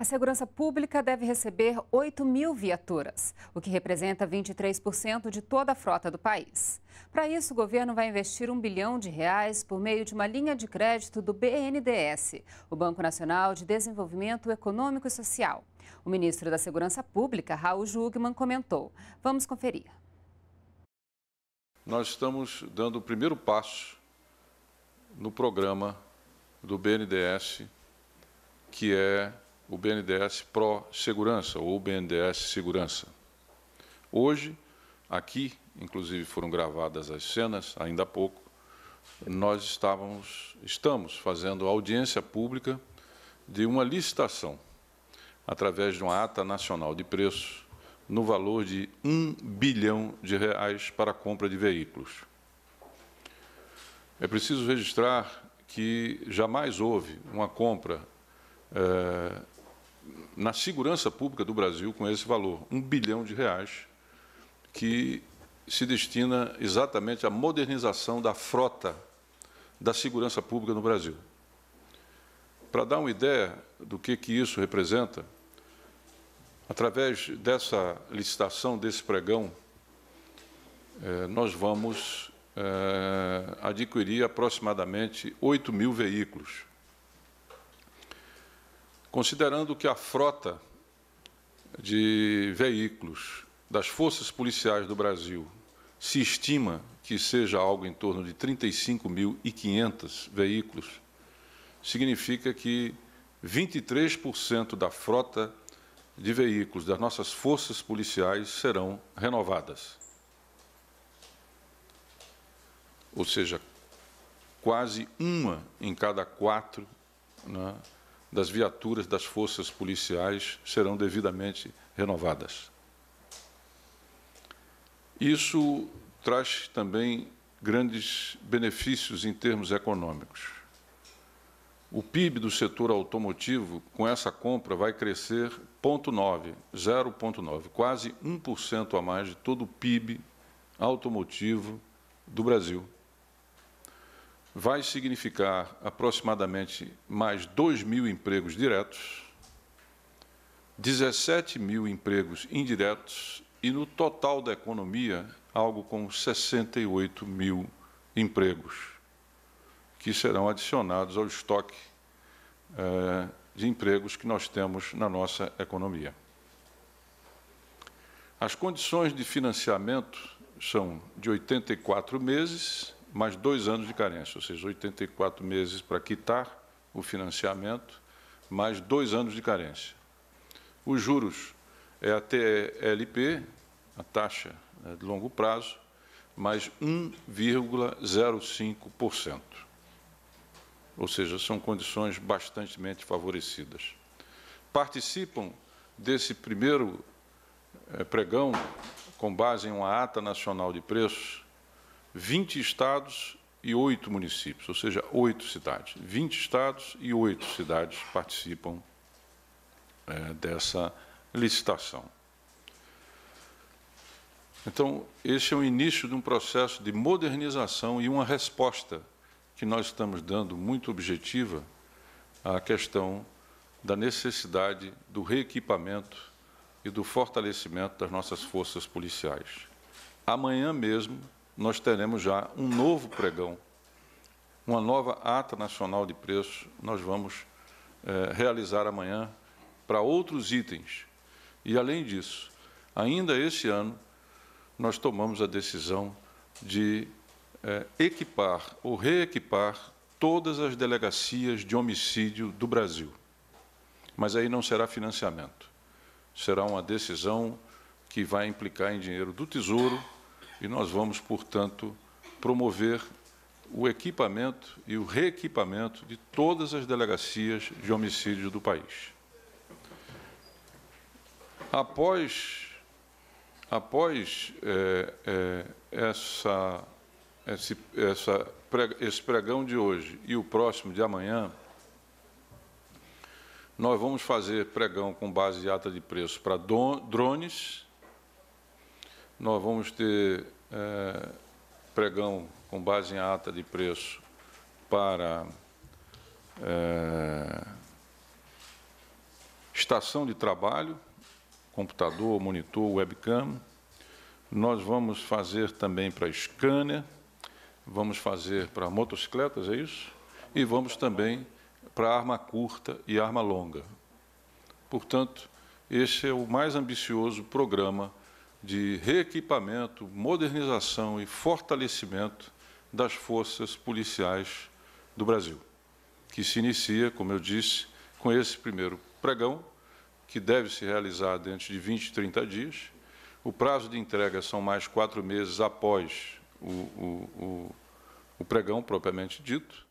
A segurança pública deve receber 8 mil viaturas, o que representa 23% de toda a frota do país. Para isso, o governo vai investir um bilhão de reais por meio de uma linha de crédito do BNDES, o Banco Nacional de Desenvolvimento Econômico e Social. O ministro da Segurança Pública, Raul Jugman, comentou. Vamos conferir. Nós estamos dando o primeiro passo no programa do BNDES, que é o BNDES Pro Segurança ou BNDES Segurança. Hoje, aqui, inclusive foram gravadas as cenas, ainda há pouco, nós estávamos, estamos fazendo audiência pública de uma licitação através de uma ata nacional de preços no valor de um bilhão de reais para a compra de veículos. É preciso registrar que jamais houve uma compra eh, na segurança pública do Brasil com esse valor, um bilhão de reais, que se destina exatamente à modernização da frota da segurança pública no Brasil. Para dar uma ideia do que, que isso representa, através dessa licitação, desse pregão, eh, nós vamos eh, adquirir aproximadamente 8 mil veículos. Considerando que a frota de veículos das forças policiais do Brasil se estima que seja algo em torno de 35.500 veículos, significa que 23% da frota de veículos das nossas forças policiais serão renovadas. Ou seja, quase uma em cada quatro né, das viaturas das forças policiais serão devidamente renovadas. Isso traz também grandes benefícios em termos econômicos. O PIB do setor automotivo, com essa compra, vai crescer 0,9, 0,9, quase 1% a mais de todo o PIB automotivo do Brasil vai significar aproximadamente mais 2 mil empregos diretos, 17 mil empregos indiretos e, no total da economia, algo com 68 mil empregos que serão adicionados ao estoque eh, de empregos que nós temos na nossa economia. As condições de financiamento são de 84 meses mais dois anos de carência, ou seja, 84 meses para quitar o financiamento, mais dois anos de carência. Os juros é a TLP, a taxa né, de longo prazo, mais 1,05%. Ou seja, são condições bastante favorecidas. Participam desse primeiro eh, pregão, com base em uma ata nacional de preços, 20 estados e 8 municípios, ou seja, 8 cidades. 20 estados e 8 cidades participam é, dessa licitação. Então, esse é o início de um processo de modernização e uma resposta que nós estamos dando muito objetiva à questão da necessidade do reequipamento e do fortalecimento das nossas forças policiais. Amanhã mesmo, nós teremos já um novo pregão, uma nova ata nacional de preços. Nós vamos eh, realizar amanhã para outros itens. E, além disso, ainda este ano, nós tomamos a decisão de eh, equipar ou reequipar todas as delegacias de homicídio do Brasil. Mas aí não será financiamento, será uma decisão que vai implicar em dinheiro do Tesouro e nós vamos, portanto, promover o equipamento e o reequipamento de todas as delegacias de homicídio do país. Após, após é, é, essa, esse, essa, esse pregão de hoje e o próximo de amanhã, nós vamos fazer pregão com base em ata de preço para drones nós vamos ter é, pregão com base em ata de preço para é, estação de trabalho, computador, monitor, webcam. Nós vamos fazer também para scanner, vamos fazer para motocicletas, é isso? E vamos também para arma curta e arma longa. Portanto, esse é o mais ambicioso programa de reequipamento, modernização e fortalecimento das forças policiais do Brasil, que se inicia, como eu disse, com esse primeiro pregão, que deve se realizar dentro de 20, 30 dias. O prazo de entrega são mais quatro meses após o, o, o, o pregão propriamente dito.